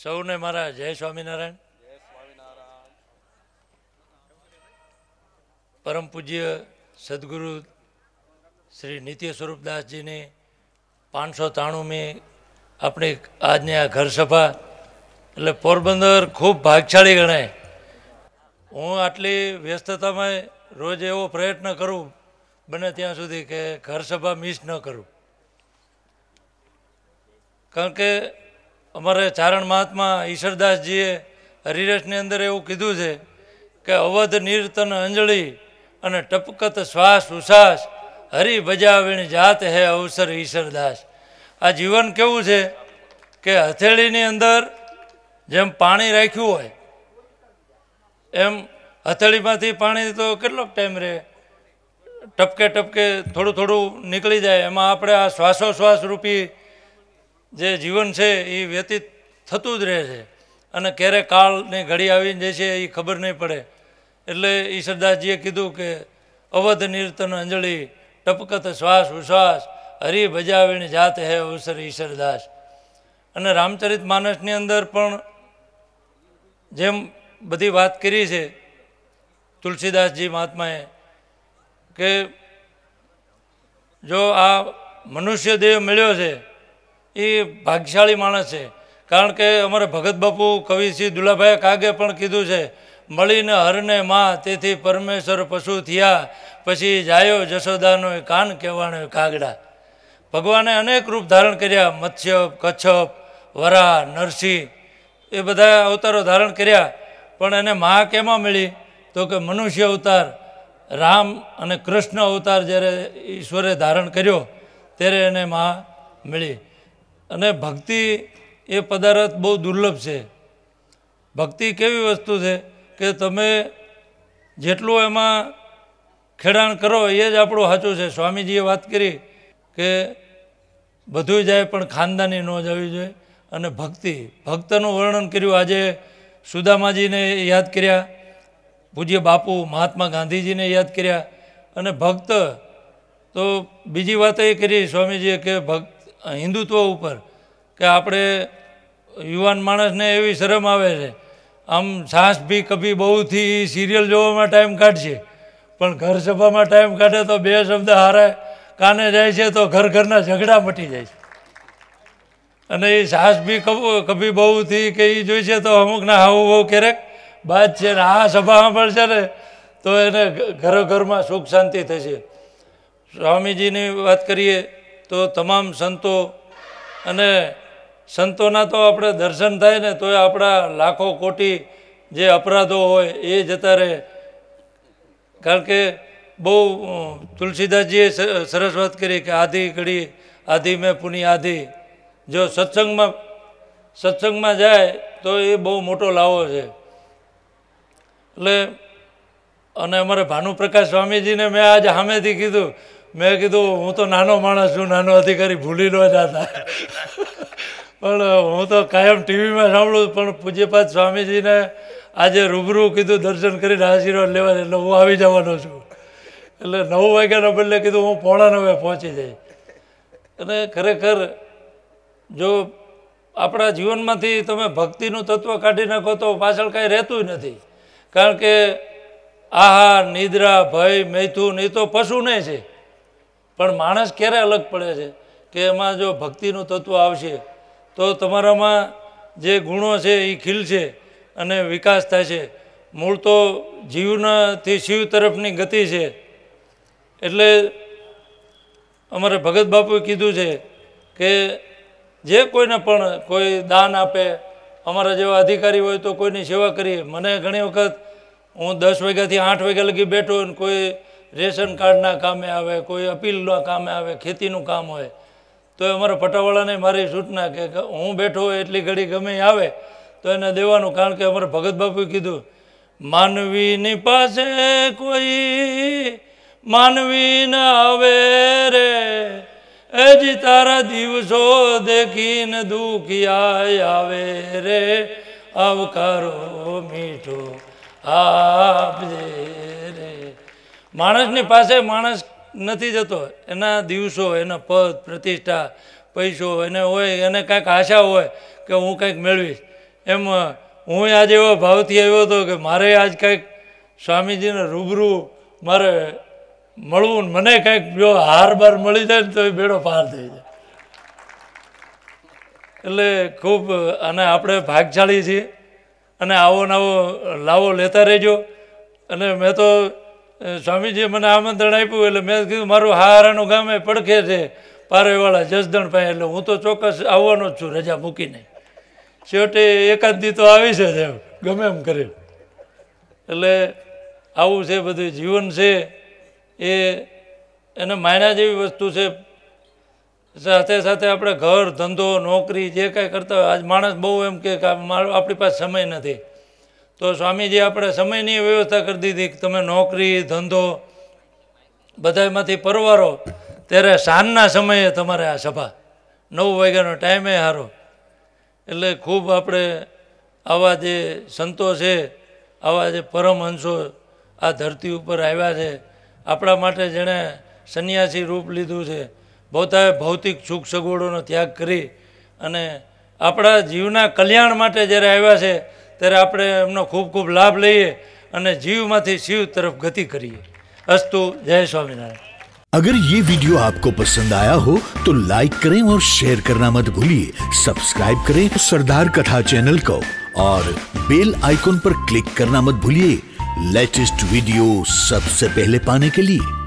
સૌને મારા જય સ્વામિનારાયણ પરમ પૂજ્ય સદગુરુ શ્રી નિત્ય સ્વરૂપદાસજીને પાંચસો ત્રાણુંમી આપણી આજની આ ઘરસભા એટલે પોરબંદર ખૂબ ભાગશાળી ગણાય હું આટલી વ્યસ્તતામાં રોજ એવો પ્રયત્ન કરું બને ત્યાં સુધી કે ઘરસભા મિસ ન કરું કારણ કે અમારે ચારણ મહાત્મા ઈશ્વરદાસજીએ હરિરસની અંદર એવું કીધું છે કે અવધ નિરતન અંજળી અને ટપકત શ્વાસ ઉશ્વાસ હરિ ભજાવીણ જાત હે અવસર ઈશ્વરદાસ આ જીવન કેવું છે કે હથેળીની અંદર જેમ પાણી રાખ્યું હોય એમ હથેળીમાંથી પાણી તો કેટલોક ટાઈમ રહે ટપકે ટપકે થોડું થોડું નીકળી જાય એમાં આપણે આ શ્વાસોશ્વાસ રૂપી જે જીવન છે એ વ્યતીત થતું જ રહે છે અને ક્યારે કાળની ઘડી આવી જાય છે એ ખબર નહીં પડે એટલે એ સરદારજીએ કીધું કે અવધ નિર્તન અંજળી ટપકત શ્વાસ ઉશ્વાસ હરિ ભજાવીને જાત હે અવસર ઈશ્વરદાસ અને રામચરિત માનસની અંદર પણ જેમ બધી વાત કરી છે તુલસીદાસજી મહાત્માએ કે જો આ મનુષ્ય દેહ મળ્યો છે એ ભાગ્યશાળી માણસ છે કારણ કે અમારે ભગત બાપુ કવિસિંહ દુલાભાઈ કાગે પણ કીધું છે મળીને હરને માં તેથી પરમેશ્વર પશુ થયા પછી જાયો જશોદાનો કાન કહેવાનો કાગડા ભગવાને અનેક રૂપ ધારણ કર્યા મત્સ્ય કચ્છપ વરા નરસિંહ એ બધા અવતારો ધારણ કર્યા પણ એને મા કેમાં મળી તો કે મનુષ્ય અવતાર રામ અને કૃષ્ણ અવતાર જ્યારે ઈશ્વરે ધારણ કર્યો ત્યારે એને મા મળી અને ભક્તિ એ પદાર્થ બહુ દુર્લભ છે ભક્તિ કેવી વસ્તુ છે કે તમે જેટલું એમાં ખેડાણ કરો એ જ આપણું સાચું છે સ્વામીજીએ વાત કરી કે બધું જાય પણ ખાનદાની ન જવી જોઈએ અને ભક્તિ ભક્તનું વર્ણન કર્યું આજે સુદામાજીને યાદ કર્યા પૂજ્ય બાપુ મહાત્મા ગાંધીજીને યાદ કર્યા અને ભક્ત તો બીજી વાત એ કરી સ્વામીજીએ કે ભક્ત હિન્દુત્વ ઉપર કે આપણે યુવાન માણસને એવી શરમ આવે છે આમ સાસ ભી કભી બહુથી સિરિયલ જોવામાં ટાઈમ કાઢશે પણ ઘર સભામાં ટાઈમ કાઢે તો બે શબ્દ હારે કાને જાય છે તો ઘર ઘરના ઝઘડા મટી જાય છે અને એ સાસ ભી કભી બહુથી કે એ જોઈ છે તો અમુકના હાવું બહુ ક્યારેક બાદ છે ને આ સભામાં પણ છે ને તો એને ઘર ઘરમાં સુખ શાંતિ થશે સ્વામીજીની વાત કરીએ તો તમામ સંતો અને સંતોના તો આપણે દર્શન થાય ને તોય આપણા લાખો કોટી જે અપરાધો હોય એ જતા રહે કારણ કે બહુ તુલસીદાસજીએ સરસ વાત કરી કે આધી કડી આધી મેં પુની આધી જો સત્સંગમાં સત્સંગમાં જાય તો એ બહુ મોટો લાવો છે એટલે અને અમારે ભાનુપ્રકાશ સ્વામીજીને મેં આજે સામેથી કીધું મેં કીધું હું તો નાનો માણસ છું નાનો અધિકારી ભૂલી ન જતા પણ હું તો કાયમ ટીવીમાં સાંભળું પણ પૂજ્યપાદ સ્વામીજીને આજે રૂબરૂ કીધું દર્શન કરીને આશીર્વાદ લેવા એટલે હું આવી જવાનો છું એટલે નવ વાગ્યાના બદલે કીધું હું પોણા નવે પહોંચી જઈ અને ખરેખર જો આપણા જીવનમાંથી તમે ભક્તિનું તત્વ કાઢી નાખો તો પાછળ કાંઈ રહેતું નથી કારણ કે આહાર નિદ્રા ભય મૈથુન એ તો પશુ નહીં છે પણ માણસ ક્યારે અલગ પડે છે કે એમાં જો ભક્તિનું તત્વ આવશે તો તમારામાં જે ગુણો છે એ ખીલશે અને વિકાસ થાય છે મૂળ તો જીવનાથી શિવ તરફની ગતિ છે એટલે અમારે ભગત બાપુએ કીધું છે કે જે કોઈને પણ કોઈ દાન આપે અમારા જેવા અધિકારી હોય તો કોઈની સેવા કરીએ મને ઘણી વખત હું દસ વાગ્યાથી આઠ વાગ્યા લગી બેઠો અને કોઈ રેશન કાર્ડના કામે આવે કોઈ અપીલના કામે આવે ખેતીનું કામ હોય તો એ અમારા પટાવાળાને મારી સૂચના કે હું બેઠો એટલી ઘડી ગમે આવે તો એને દેવાનું કારણ કે અમારે ભગત બાપુએ કીધું માનવીની પાસે કોઈ માનવી ન આવે રે હજી તારા દિવસો દેખીને દુખિયા આવે રે આવકારો મીઠો આપજે રે માણસની પાસે માણસ નથી જતો એના દિવસો એના પદ પ્રતિષ્ઠા પૈસો એને હોય એને કાંઈક આશા હોય કે હું કંઈક મેળવીશ એમ હું આજે એવા ભાવથી આવ્યો હતો કે મારે આજ કંઈક સ્વામીજીને રૂબરૂ મારે મળવું મને કંઈક જો હાર બાર મળી જાય ને તો એ બેડો પાર થઈ જાય એટલે ખૂબ અને આપણે ભાગશાળી છીએ અને આવો નવો લાવો લેતા રહેજો અને મેં તો સ્વામીજીએ મને આમંત્રણ આપ્યું એટલે મેં કીધું મારું હારાનું ગામે પડખે છે પારેવાળા જસદણ પાસે એટલે હું તો ચોક્કસ આવવાનો જ છું રજા મૂકીને છેવટે એકાદ દી તો આવી છે એમ ગમે એમ કરે એટલે આવું છે બધું જીવન છે એ એને માયના જેવી વસ્તુ છે સાથે સાથે આપણે ઘર ધંધો નોકરી જે કાંઈ કરતા હોય આજ માણસ બહુ એમ કે આપણી પાસે સમય નથી તો સ્વામીજી આપણે સમયની વ્યવસ્થા કરી દીધી કે તમે નોકરી ધંધો બધામાંથી પરવારો ત્યારે સાંજના સમયે તમારે આ સભા નવ વાગ્યાનો ટાઈમે સારો એટલે ખૂબ આપણે આવા જે સંતો છે આવા જે પરમહંસો આ ધરતી ઉપર આવ્યા છે આપણા માટે જેણે સંન્યાસી રૂપ લીધું છે પોતાએ ભૌતિક સુખ સગવડોનો ત્યાગ કરી અને આપણા જીવના કલ્યાણ માટે જ્યારે આવ્યા છે तरह अपने खूब खूब लाभ लीए और जीव જીવમાંથી शिव तरफ गति करिए अस्तु जय स्वामीनारायण अगर ये वीडियो आपको पसंद आया हो तो लाइक करें और शेयर करना मत भूलिए सब्सक्राइब करें सरदार कथा चैनल को और बेल आइकॉन पर क्लिक करना मत भूलिए लेटेस्ट वीडियो सबसे पहले पाने के लिए